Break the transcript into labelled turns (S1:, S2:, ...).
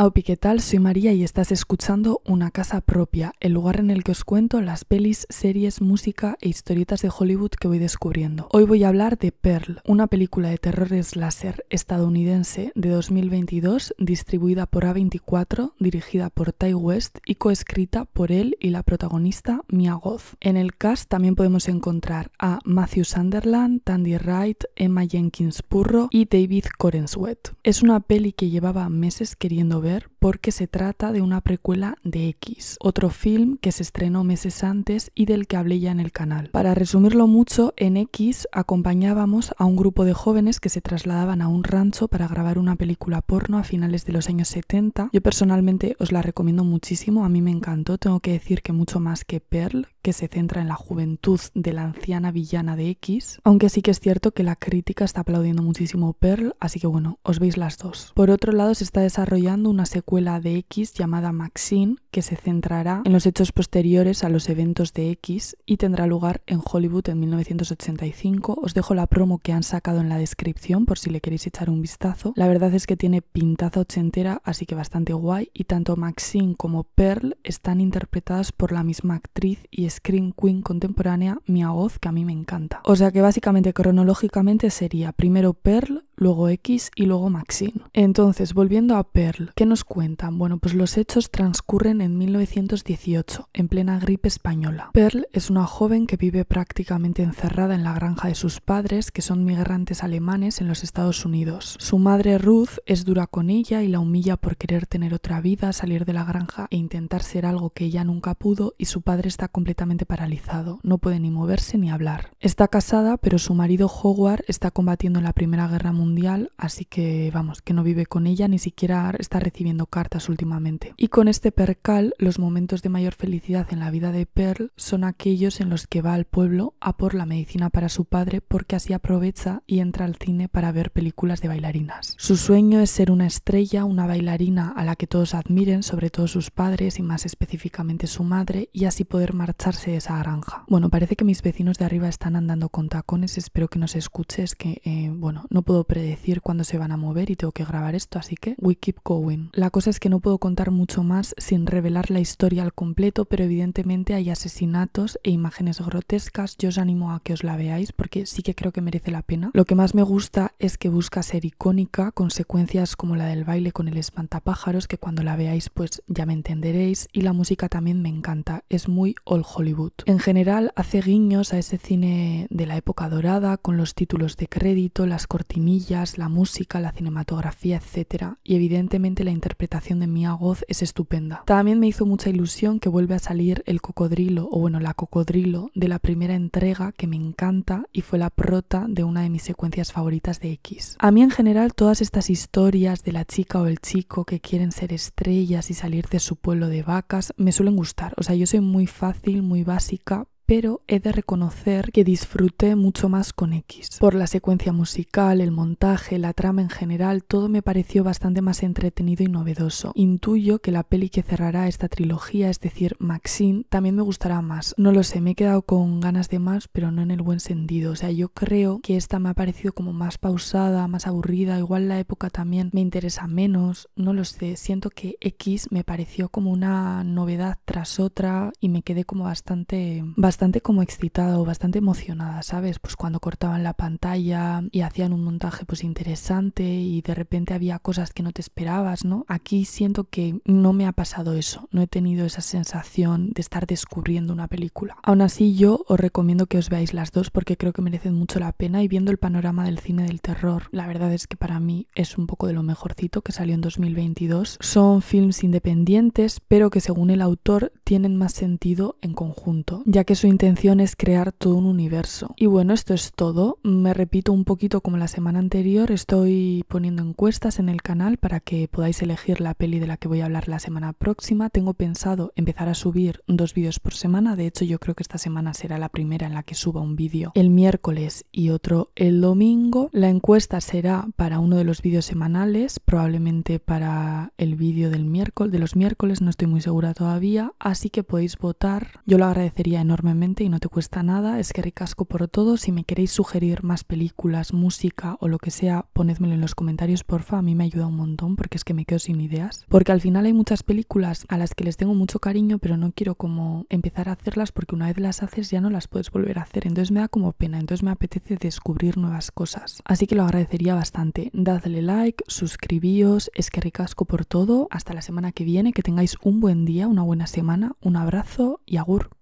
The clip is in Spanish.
S1: Aupi, ¿qué tal? Soy María y estás escuchando Una Casa Propia, el lugar en el que os cuento las pelis, series, música e historietas de Hollywood que voy descubriendo. Hoy voy a hablar de Pearl, una película de terrores láser estadounidense de 2022, distribuida por A24, dirigida por Ty West y coescrita por él y la protagonista Mia Goth. En el cast también podemos encontrar a Matthew Sunderland, Tandy Wright, Emma Jenkins Purro y David Corenswet. Es una peli que llevaba meses queriendo ver hardware porque se trata de una precuela de X, otro film que se estrenó meses antes y del que hablé ya en el canal. Para resumirlo mucho, en X acompañábamos a un grupo de jóvenes que se trasladaban a un rancho para grabar una película porno a finales de los años 70. Yo personalmente os la recomiendo muchísimo, a mí me encantó, tengo que decir que mucho más que Pearl, que se centra en la juventud de la anciana villana de X, aunque sí que es cierto que la crítica está aplaudiendo muchísimo Pearl, así que bueno, os veis las dos. Por otro lado, se está desarrollando una secuencia de X llamada Maxine, que se centrará en los hechos posteriores a los eventos de X y tendrá lugar en Hollywood en 1985. Os dejo la promo que han sacado en la descripción por si le queréis echar un vistazo. La verdad es que tiene pintaza ochentera, así que bastante guay, y tanto Maxine como Pearl están interpretadas por la misma actriz y Scream Queen contemporánea Mia Oz que a mí me encanta. O sea que básicamente cronológicamente sería primero Pearl, luego X y luego Maxine. Entonces, volviendo a Pearl, ¿qué nos cuentan? Bueno, pues los hechos transcurren en 1918, en plena gripe española. Pearl es una joven que vive prácticamente encerrada en la granja de sus padres, que son migrantes alemanes en los Estados Unidos. Su madre Ruth es dura con ella y la humilla por querer tener otra vida, salir de la granja e intentar ser algo que ella nunca pudo y su padre está completamente paralizado, no puede ni moverse ni hablar. Está casada, pero su marido Howard está combatiendo en la Primera Guerra Mundial mundial, así que vamos, que no vive con ella, ni siquiera está recibiendo cartas últimamente. Y con este percal, los momentos de mayor felicidad en la vida de Pearl son aquellos en los que va al pueblo a por la medicina para su padre porque así aprovecha y entra al cine para ver películas de bailarinas. Su sueño es ser una estrella, una bailarina a la que todos admiren, sobre todo sus padres y más específicamente su madre, y así poder marcharse de esa granja. Bueno, parece que mis vecinos de arriba están andando con tacones, espero que nos escuches, que eh, bueno, no puedo decir cuándo se van a mover y tengo que grabar esto, así que we keep going. La cosa es que no puedo contar mucho más sin revelar la historia al completo, pero evidentemente hay asesinatos e imágenes grotescas. Yo os animo a que os la veáis porque sí que creo que merece la pena. Lo que más me gusta es que busca ser icónica, con secuencias como la del baile con el espantapájaros, que cuando la veáis pues ya me entenderéis, y la música también me encanta, es muy all Hollywood. En general hace guiños a ese cine de la época dorada, con los títulos de crédito, las cortinillas, la música, la cinematografía, etc. Y evidentemente la interpretación de Mia Goth es estupenda. También me hizo mucha ilusión que vuelve a salir el cocodrilo, o bueno, la cocodrilo, de la primera entrega que me encanta y fue la prota de una de mis secuencias favoritas de X. A mí en general todas estas historias de la chica o el chico que quieren ser estrellas y salir de su pueblo de vacas me suelen gustar. O sea, yo soy muy fácil, muy básica, pero he de reconocer que disfruté mucho más con X. Por la secuencia musical, el montaje, la trama en general, todo me pareció bastante más entretenido y novedoso. Intuyo que la peli que cerrará esta trilogía, es decir, Maxine, también me gustará más. No lo sé, me he quedado con ganas de más, pero no en el buen sentido. O sea, yo creo que esta me ha parecido como más pausada, más aburrida, igual la época también me interesa menos, no lo sé. Siento que X me pareció como una novedad tras otra y me quedé como bastante, bastante bastante como excitada o bastante emocionada, ¿sabes? Pues cuando cortaban la pantalla y hacían un montaje pues interesante y de repente había cosas que no te esperabas, ¿no? Aquí siento que no me ha pasado eso, no he tenido esa sensación de estar descubriendo una película. Aún así yo os recomiendo que os veáis las dos porque creo que merecen mucho la pena y viendo el panorama del cine del terror, la verdad es que para mí es un poco de lo mejorcito que salió en 2022. Son films independientes, pero que según el autor tienen más sentido en conjunto, ya que su intención es crear todo un universo. Y bueno, esto es todo. Me repito un poquito como la semana anterior, estoy poniendo encuestas en el canal para que podáis elegir la peli de la que voy a hablar la semana próxima. Tengo pensado empezar a subir dos vídeos por semana, de hecho yo creo que esta semana será la primera en la que suba un vídeo el miércoles y otro el domingo. La encuesta será para uno de los vídeos semanales, probablemente para el vídeo del miércoles, de los miércoles, no estoy muy segura todavía, así que podéis votar. Yo lo agradecería enormemente y no te cuesta nada. Es que ricasco por todo. Si me queréis sugerir más películas, música o lo que sea, ponedmelo en los comentarios, porfa. A mí me ayuda un montón porque es que me quedo sin ideas. Porque al final hay muchas películas a las que les tengo mucho cariño, pero no quiero como empezar a hacerlas porque una vez las haces ya no las puedes volver a hacer. Entonces me da como pena. Entonces me apetece descubrir nuevas cosas. Así que lo agradecería bastante. Dadle like, suscribíos. Es que ricasco por todo. Hasta la semana que viene. Que tengáis un buen día, una buena semana. Un abrazo y agur.